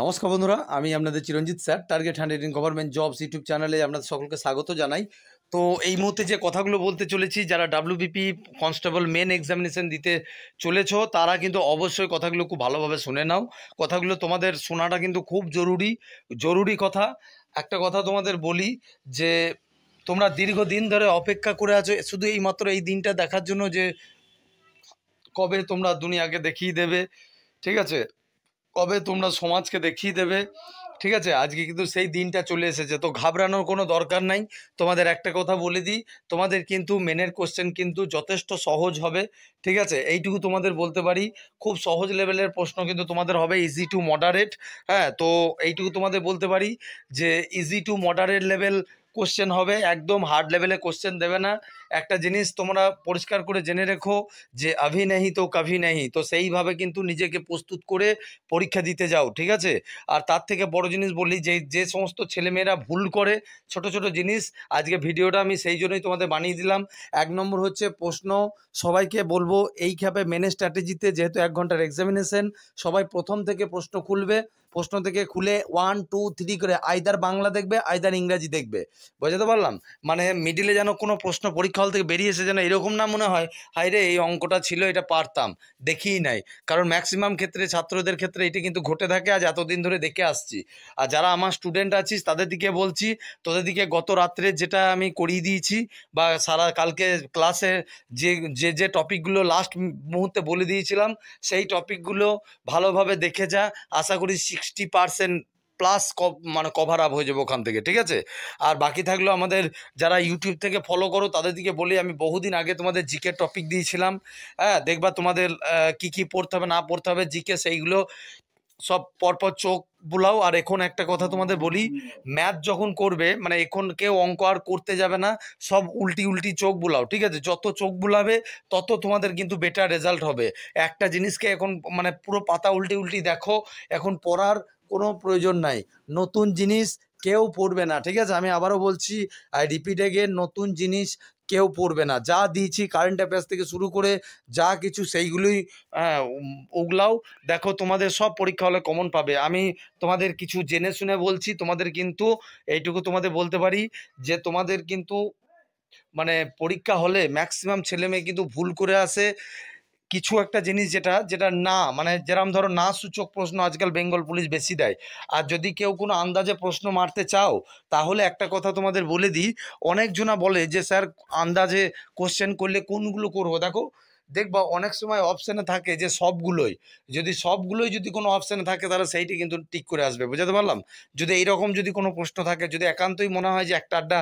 নমস্কার বন্ধুরা আমি আপনাদের Chiranjit sir target hundred in government jobs YouTube চ্যানেলে আপনাদের সকলকে স্বাগত জানাই তো এই মুহূর্তে যে কথাগুলো বলতে চলেছি যারা ডাব্লিউবিপি কনস্টেবল মেন এক্সামিনেশন দিতে চলেছ তারা কিন্তু অবশ্যই কথাগুলো খুব ভালোভাবে শুনে নাও কথাগুলো তোমাদের শোনাটা কিন্তু খুব জরুরি জরুরি কথা একটা কথা তোমাদের বলি যে তোমরা দীর্ঘদিন ধরে অপেক্ষা করে আছো শুধু এই মাত্র এই দিনটা দেখার জন্য যে কবে তোমরা দুনিয়াকে দেখিয়ে দেবে ঠিক আছে কবে তোমরা সমাজকে দেখিয়ে দেবে ঠিক আছে আজকে কিন্তু সেই দিনটা চলে এসেছে তো ঘাবড়ানোর কোনো দরকার নাই তোমাদের একটা কথা বলে দিই তোমাদের কিন্তু মেনের কোশ্চেন কিন্তু যথেষ্ট সহজ হবে ঠিক আছে এইটুকু তোমাদের বলতে পারি খুব সহজ লেভেলের প্রশ্ন কিন্তু তোমাদের হবে ইজি টু মডারেট হ্যাঁ তো এইটুকু তোমাদের বলতে পারি যে easy to moderate level question হবে একদম হার্ড লেভেলে কোশ্চেন দেবে না একটা জিনিস তোমরা পরিষ্কার করে জেনে রেখো যে আভি নেহি তো কাভি নেহি তো সেইভাবে কিন্তু নিজেকে প্রস্তুত করে পরীক্ষা দিতে যাও ঠিক আছে আর তার থেকে বড় জিনিস বলি যে যে সমস্ত ছেলেমেয়েরা ভুল করে ছোট ছোট জিনিস আজকে ভিডিওটা আমি সেই জন্যই তোমাদের বানিয়ে দিলাম এক নম্বর হচ্ছে প্রশ্ন সবাইকে বলবো এইভাবে মেনে স্ট্র্যাটেজিতে যেহেতু এক ঘন্টার এক্সামিনেশন সবাই প্রথম থেকে প্রশ্ন খুলবে প্রশ্ন থেকে খুলে ওয়ান টু থ্রি করে আইদার বাংলা দেখবে আইদার ইংরাজি দেখবে বোঝাতে পারলাম মানে মিডিলে যেন কোনো প্রশ্ন পরীক্ষা হল থেকে বেরিয়ে এসে যেন এরকম না মনে হয় হাই রে এই অঙ্কটা ছিল এটা পারতাম দেখিই নাই কারণ ম্যাক্সিমাম ক্ষেত্রে ছাত্রদের ক্ষেত্রে এটি কিন্তু ঘটে থাকে আজ এতদিন ধরে দেখে আসছি আর যারা আমার স্টুডেন্ট আছিস তাদের দিকে বলছি তোদের দিকে গত রাত্রে যেটা আমি করিয়ে দিয়েছি বা সারা কালকে ক্লাসে যে যে যে টপিকগুলো লাস্ট মুহূর্তে বলে দিয়েছিলাম সেই টপিকগুলো ভালোভাবে দেখে যা আশা করি শিখ সিক্সটি পার্সেন্ট প্লাস মানে কভার আপ হয়ে যাবে ওখান থেকে ঠিক আছে আর বাকি থাকলো আমাদের যারা ইউটিউব থেকে ফলো করো তাদের দিকে বলি আমি বহুদিন আগে তোমাদের জিকে টপিক দিয়েছিলাম হ্যাঁ দেখবা তোমাদের কি কি পড়তে হবে না পড়তে হবে জিকে সেইগুলো সব পরপর চোখ বুলাও আর এখন একটা কথা তোমাদের বলি ম্যাথ যখন করবে মানে এখন কেউ অঙ্ক আর করতে যাবে না সব উল্টি উল্টি চোখ বুলাও ঠিক আছে যত চোখ বুলাবে তত তোমাদের কিন্তু বেটার রেজাল্ট হবে একটা জিনিসকে এখন মানে পুরো পাতা উল্টি উল্টি দেখো এখন পড়ার কোনো প্রয়োজন নাই নতুন জিনিস কেউ পড়বে না ঠিক আছে আমি আবারও বলছি আই রিপিট এগেন নতুন জিনিস কেউ পড়বে না যা দিয়েছি কারেন্ট অ্যাফেয়ার্স থেকে শুরু করে যা কিছু সেইগুলোই হ্যাঁ, ওগুলাও দেখো তোমাদের সব পরীক্ষা হলে কমন পাবে আমি তোমাদের কিছু জেনে শুনে বলছি তোমাদের কিন্তু এইটুকু তোমাদের বলতে পারি যে তোমাদের কিন্তু মানে পরীক্ষা হলে ম্যাক্সিমাম ছেলেমেয়ে কিন্তু ভুল করে আসে কিছু একটা জিনিস যেটা যেটা না মানে যেরকম ধরো না সূচক প্রশ্ন আজকাল বেঙ্গল পুলিশ বেশি দেয় আর যদি কেউ কোনো আন্দাজে প্রশ্ন মারতে চাও তাহলে একটা কথা তোমাদের বলে দিই অনেকজনা বলে যে স্যার আন্দাজে কোশ্চেন করলে কোনগুলো করবো দেখো দেখবা অনেক সময় অপশানে থাকে যে সবগুলোই যদি সবগুলোই যদি কোনো অপশানে থাকে তাহলে সেইটি কিন্তু টিক করে আসবে বুঝাতে পারলাম যদি এইরকম যদি কোনো প্রশ্ন থাকে যদি একান্তই মনে হয় যে একটা আড্ডা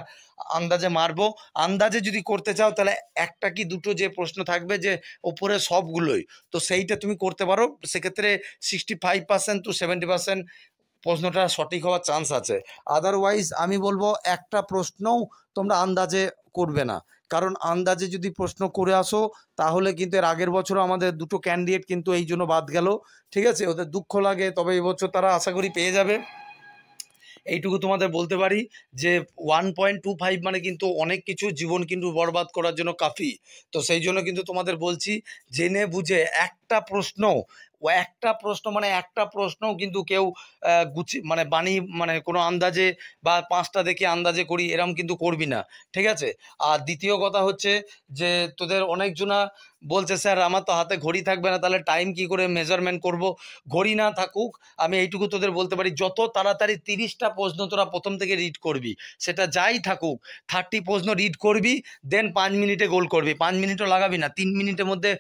আন্দাজে মারবো আন্দাজে যদি করতে চাও তাহলে একটা কি দুটো যে প্রশ্ন থাকবে যে ওপরে সবগুলোই তো সেইটা তুমি করতে পারো সেক্ষেত্রে sixty five percent to seventy percent প্রশ্নটা সঠিক হওয়ার চান্স আছে আদারওয়াইজ আমি বলবো একটা প্রশ্নও তোমরা আন্দাজে করবে না কারণ আন্দাজে যদি প্রশ্ন করে আসো তাহলে কিন্তু এর আগের বছর আমাদের দুটো ক্যান্ডিডেট কিন্তু এই জন্য বাদ গেল ঠিক আছে ওদের দুঃখ লাগে তবে এবছর তারা আশা করি পেয়ে যাবে এইটুকু তোমাদের বলতে পারি যে ওয়ান পয়েন্ট টু ফাইভ মানে কিন্তু অনেক কিছু জীবন কিন্তু বরবাদ করার জন্য কাফি তো সেই জন্য কিন্তু তোমাদের বলছি জেনে বুঝে একটা প্রশ্ন একটা প্রশ্ন মানে একটা প্রশ্নও কিন্তু কেউ গুছি মানে বানিয়ে মানে কোনো আন্দাজে বা পাঁচটা দেখে আন্দাজে করি এরম কিন্তু করবি না ঠিক আছে আর দ্বিতীয় কথা হচ্ছে যে তোদের অনেকজনা বলছে স্যার আমার তো হাতে ঘড়ি থাকবে না তাহলে টাইম কি করে মেজারমেন্ট করব ঘড়ি না থাকুক আমি এইটুকু তোদের বলতে পারি যত তাড়াতাড়ি তিরিশটা প্রশ্ন তোরা প্রথম থেকে রিড করবি সেটা যাই থাকুক থার্টি প্রশ্ন রিড করবি দেন পাঁচ মিনিটে গোল করবি পাঁচ মিনিটও লাগাবি না তিন মিনিটের মধ্যে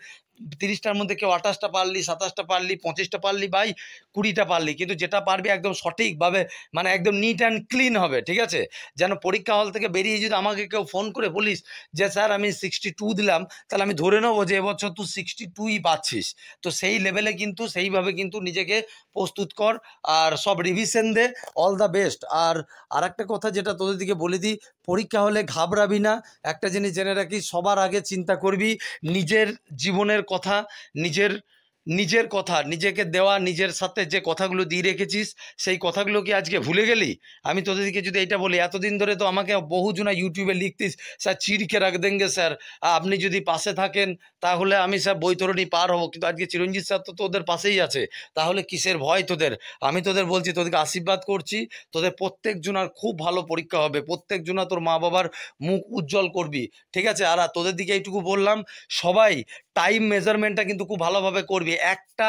তিরিশটার মধ্যে কেউ আঠাশটা পারলি সাতাশটা পারলি পঁচিশটা পারলি বাই কুড়িটা পারলি কিন্তু যেটা পারবি একদম সঠিকভাবে মানে একদম নিট অ্যান্ড ক্লিন হবে ঠিক আছে যেন পরীক্ষা হল থেকে বেরিয়ে যদি আমাকে কেউ ফোন করে বলিস যে স্যার আমি সিক্সটি টু দিলাম তাহলে আমি ধরে নেবো যে এবছর তুই সিক্সটি টুই পাচ্ছিস তো সেই লেভেলে কিন্তু সেইভাবে কিন্তু নিজেকে প্রস্তুত কর আর সব রিভিশন দে অল দ্য বেস্ট আর আরেকটা কথা যেটা তোদের দিকে বলে দিই পরীক্ষা হলে ঘাবড়াবি না একটা জিনিস জেনে রাখি সবার আগে চিন্তা করবি নিজের জীবনের কথা নিজের নিজের কথা নিজেকে দেওয়া নিজের সাথে যে কথাগুলো দিয়ে রেখেছিস সেই কথাগুলো কি আজকে ভুলে গেলি আমি তোদেরকে যদি এটা বলি এতদিন ধরে তো আমাকে বহুজনা ইউটিউবে লিখতিস স্যার চিরকে রাখ দেঙ্গে স্যার আপনি যদি পাশে থাকেন তাহলে আমি স্যার বৈতরণী পার হবো কিন্তু আজকে চিরঞ্জিত স্যার তো তোদের পাশেই আছে তাহলে কিসের ভয় তোদের আমি তোদের বলছি তোদেরকে আশীর্বাদ করছি তোদের প্রত্যেক জনার খুব ভালো পরীক্ষা হবে প্রত্যেক জনা তোর মা বাবার মুখ উজ্জ্বল করবি ঠিক আছে আর তোদের দিকে এইটুকু বললাম সবাই টাইম মেজারমেন্টটা কিন্তু খুব ভালোভাবে করবি একটা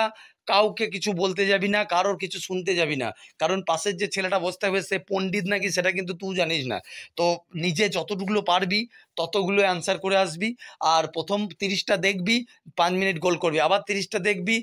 কাউকে কিছু বলতে যাবি না কারোর কিছু শুনতে যাবি না কারণ পাশের যে ছেলেটা বসতে হবে সে পণ্ডিত নাকি সেটা কিন্তু তুই জানিস না তো নিজে যতটুকুলো পারবি ততগুলো অ্যান্সার করে আসবি আর প্রথম তিরিশটা দেখবি পাঁচ মিনিট গোল করবি আবার তিরিশটা দেখবি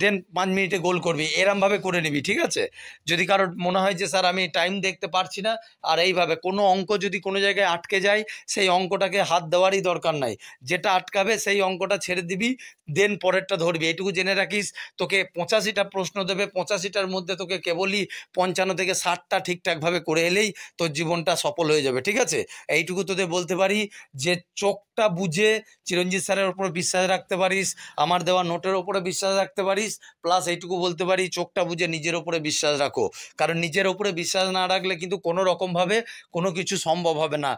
দেন পাঁচ মিনিটে গোল করবি এরমভাবে করে নিবি ঠিক আছে যদি কারোর মনে হয় যে স্যার আমি টাইম দেখতে পারছি না আর এইভাবে কোনো অঙ্ক যদি কোনো জায়গায় আটকে যায় সেই অঙ্কটাকে হাত দেওয়ারই দরকার নাই যেটা আটকাবে সেই অঙ্কটা ছেড়ে দিবি দেন পরেরটা ধরবি এটুকু জেনে রাখিস তোকে পঁচাশিটা প্রশ্ন দেবে পঁচাশিটার মধ্যে তোকে কেবলই পঞ্চান্ন থেকে ষাটটা ঠিকঠাকভাবে করে এলেই তোর জীবনটা সফল হয়ে যাবে ঠিক আছে এইটুকু তোদের বলতে পারি যে চোখ ব্যাপারটা বুঝে চিরঞ্জিত স্যারের ওপর বিশ্বাস রাখতে পারিস আমার দেওয়া নোটের ওপরে বিশ্বাস রাখতে পারিস প্লাস এইটুকু বলতে পারি চোখটা বুঝে নিজের ওপরে বিশ্বাস রাখো কারণ নিজের ওপরে বিশ্বাস না রাখলে কিন্তু কোনো রকমভাবে কোনো কিছু সম্ভব হবে না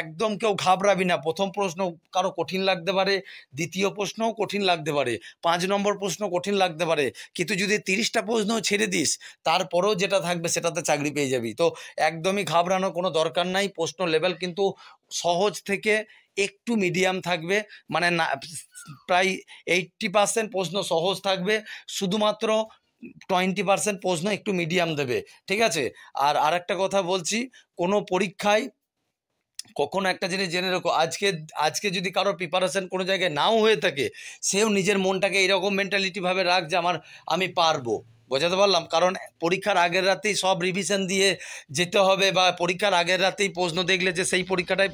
একদম কেউ ঘাবড়াবি না প্রথম প্রশ্ন কারো কঠিন লাগতে পারে দ্বিতীয় প্রশ্নও কঠিন লাগতে পারে পাঁচ নম্বর প্রশ্ন কঠিন লাগতে পারে কিন্তু যদি তিরিশটা প্রশ্ন ছেড়ে দিস তারপরেও যেটা থাকবে সেটাতে চাকরি পেয়ে যাবি তো একদমই ঘাবড়ানোর কোনো দরকার নাই প্রশ্ন লেভেল কিন্তু সহজ থেকে একটু মিডিয়াম থাকবে মানে না প্রায় এইট্টি পার্সেন্ট প্রশ্ন সহজ থাকবে শুধুমাত্র টোয়েন্টি পার্সেন্ট প্রশ্ন একটু মিডিয়াম দেবে ঠিক আছে আর আর একটা কথা বলছি কোনো পরীক্ষায় কখনো একটা জিনিস জেনে রাখো আজকে আজকে যদি কারো প্রিপারেশান কোনো জায়গায় নাও হয়ে থাকে সেও নিজের মনটাকে এইরকম মেন্টালিটিভাবে রাখ যে আমার আমি পারবো বোঝাতে পারলাম কারণ পরীক্ষার আগের রাতেই সব রিভিশন দিয়ে যেতে হবে বা পরীক্ষার আগের রাতেই প্রশ্ন দেখলে যে সেই পরীক্ষাটাই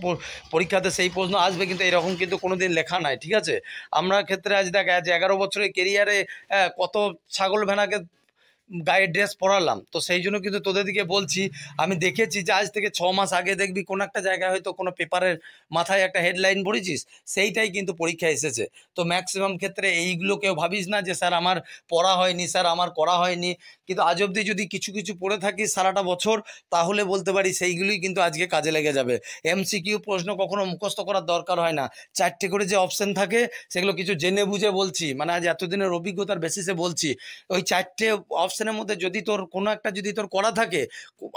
পরীক্ষাতে সেই প্রশ্ন আসবে কিন্তু এরকম কিন্তু কোনো দিন লেখা নাই ঠিক আছে আমরা ক্ষেত্রে আজ দেখা যাচ্ছে এগারো বছরের কেরিয়ারে কত ছাগল ভেড়াকে গায়ে ড্রেস পরালাম তো সেই জন্য কিন্তু তোদের দিকে বলছি আমি দেখেছি যে আজ থেকে ছ মাস আগে দেখবি কোনো একটা জায়গায় হয়তো কোনো পেপারের মাথায় একটা হেডলাইন পড়েছিস সেইটাই কিন্তু পরীক্ষা এসেছে তো ম্যাক্সিমাম ক্ষেত্রে এইগুলো কেউ ভাবিস না যে স্যার আমার পড়া হয়নি স্যার আমার করা হয়নি কিন্তু আজ অবধি যদি কিছু কিছু পড়ে থাকিস সারাটা বছর তাহলে বলতে পারি সেইগুলোই কিন্তু আজকে কাজে লেগে যাবে এমসিকিউ প্রশ্ন কখনো মুখস্থ করার দরকার হয় না চারটে করে যে অপশান থাকে সেগুলো কিছু জেনে বুঝে বলছি মানে আজ এতদিনের অভিজ্ঞতার বেসিসে বলছি ওই চারটে অপশান অপশানের মধ্যে যদি তোর কোনো একটা যদি তোর করা থাকে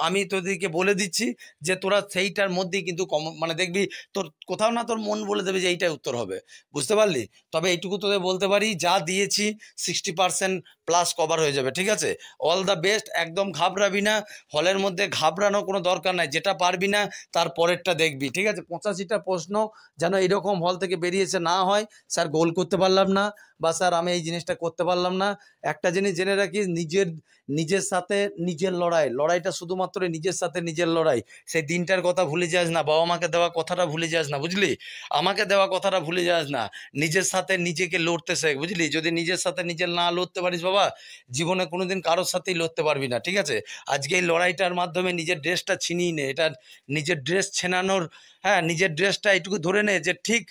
আমি তোদেরকে বলে দিচ্ছি যে তোরা সেইটার মধ্যেই কিন্তু কম মানে দেখবি তোর কোথাও না তোর মন বলে দেবে যে এইটাই উত্তর হবে বুঝতে পারলি তবে এইটুকু তোদের বলতে পারি যা দিয়েছি সিক্সটি পার্সেন্ট প্লাস কভার হয়ে যাবে ঠিক আছে অল দ্য বেস্ট একদম ঘাবড়াবি না হলের মধ্যে ঘাবড়ানো কোনো দরকার নাই যেটা পারবি না তার পরেরটা দেখবি ঠিক আছে পঁচাশিটা প্রশ্ন যেন এরকম হল থেকে বেরিয়েছে না হয় স্যার গোল করতে পারলাম না বা স্যার আমি এই জিনিসটা করতে পারলাম না একটা জিনিস জেনে রাখি নিজের নিজের সাথে নিজের লড়াই লড়াইটা শুধুমাত্র নিজের সাথে নিজের লড়াই সেই দিনটার কথা ভুলে যাস না বাবা মাকে দেওয়া কথাটা ভুলে যাস না বুঝলি আমাকে দেওয়া কথাটা ভুলে যাস না নিজের সাথে নিজেকে লড়তে শেখ বুঝলি যদি নিজের সাথে নিজের না লড়তে পারিস বাবা জীবনে কোনোদিন কারোর সাথেই লড়তে পারবি না ঠিক আছে আজকে এই লড়াইটার মাধ্যমে নিজের ড্রেসটা ছিনিয়ে নে এটা নিজের ড্রেস ছেনানোর হ্যাঁ নিজের ড্রেসটা এটুকু ধরে নে যে ঠিক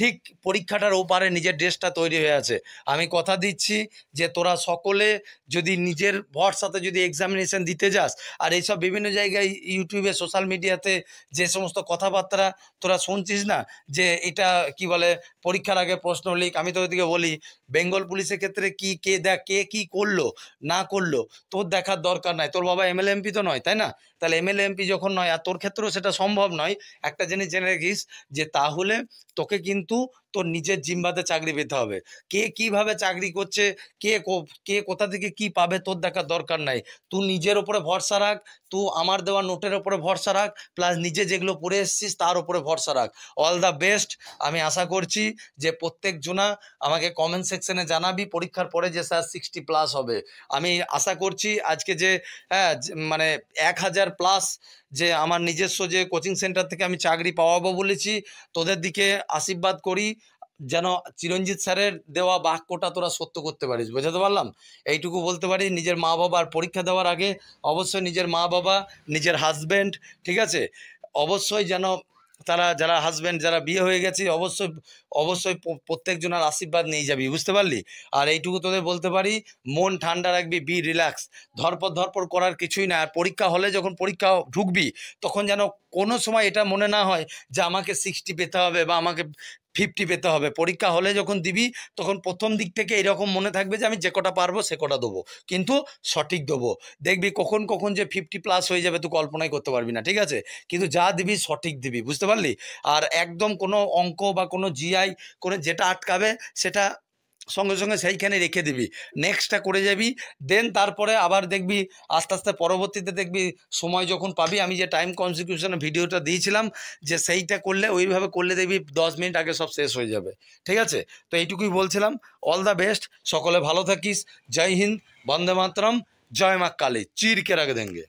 ঠিক পরীক্ষাটার ওপারে নিজের ড্রেসটা তৈরি হয়ে আছে আমি কথা দিচ্ছি যে তোরা সকলে যদি নিজের ভরসাতে যদি এক্সামিনেশন দিতে যাস আর এইসব বিভিন্ন জায়গায় ইউটিউবে সোশ্যাল মিডিয়াতে যে সমস্ত কথাবার্তা তোরা শুনছিস না যে এটা কি বলে পরীক্ষার আগে প্রশ্ন লিখ আমি তোদেরকে বলি বেঙ্গল পুলিশের ক্ষেত্রে কি কে দেখ কে কী করলো না করলো তোর দেখার দরকার নাই তোর বাবা এমএলএ এমপি তো নয় তাই না তাহলে এমএলএ এমপি যখন নয় আর তোর ক্ষেত্রেও সেটা সম্ভব নয় একটা জিনিস জেনে রেখিস যে তাহলে তোকে কিন্তু কিন্তু তোর নিজের জিম্বাতে চাকরি পেতে হবে কে কিভাবে চাকরি করছে কে কে কোথা থেকে কি পাবে তোর দেখার দরকার নাই তুই নিজের ওপরে ভরসা রাখ তুই আমার দেওয়া নোটের ওপরে ভরসা রাখ প্লাস নিজে যেগুলো পড়ে এসছিস তার ওপরে ভরসা রাখ অল দ্য বেস্ট আমি আশা করছি যে প্রত্যেক জনা আমাকে কমেন্ট সেকশনে জানাবি পরীক্ষার পরে যে স্যার সিক্সটি প্লাস হবে আমি আশা করছি আজকে যে হ্যাঁ মানে এক হাজার প্লাস যে আমার নিজস্ব যে কোচিং সেন্টার থেকে আমি চাকরি পাওয়াবো বলেছি তোদের দিকে আশীর্বাদ করি যেন চিরঞ্জিত স্যারের দেওয়া বাক্যটা তোরা সত্য করতে পারিস বোঝাতে পারলাম এইটুকু বলতে পারি নিজের মা বাবার পরীক্ষা দেওয়ার আগে অবশ্যই নিজের মা বাবা নিজের হাজব্যান্ড ঠিক আছে অবশ্যই যেন তারা যারা হাজব্যান্ড যারা বিয়ে হয়ে গেছে অবশ্যই অবশ্যই প্রত্যেকজনের আশীর্বাদ নিয়ে যাবি বুঝতে পারলি আর এইটুকু তোদের বলতে পারি মন ঠান্ডা রাখবি বি রিল্যাক্স ধরপর ধরপর করার কিছুই না আর পরীক্ষা হলে যখন পরীক্ষা ঢুকবি তখন যেন কোনো সময় এটা মনে না হয় যে আমাকে সিক্সটি পেতে হবে বা আমাকে ফিফটি পেতে হবে পরীক্ষা হলে যখন দিবি তখন প্রথম দিক থেকে এরকম মনে থাকবে যে আমি যে কটা পারবো সে কটা দেবো কিন্তু সঠিক দেবো দেখবি কখন কখন যে ফিফটি প্লাস হয়ে যাবে তুই কল্পনাই করতে পারবি না ঠিক আছে কিন্তু যা দিবি সঠিক দিবি বুঝতে পারলি আর একদম কোনো অঙ্ক বা কোনো জিআই করে যেটা আটকাবে সেটা সঙ্গে সঙ্গে সেইখানে রেখে দিবি নেক্সটটা করে যাবি দেন তারপরে আবার দেখবি আস্তে আস্তে পরবর্তীতে দেখবি সময় যখন পাবি আমি যে টাইম কনস্টিটিউশনের ভিডিওটা দিয়েছিলাম যে সেইটা করলে ওইভাবে করলে দেখবি দশ মিনিট আগে সব শেষ হয়ে যাবে ঠিক আছে তো এইটুকুই বলছিলাম অল দ্য বেস্ট সকলে ভালো থাকিস জয় হিন্দ বন্দে মাতরম জয় মা কালী চিরকে রাখ দেঙ্গে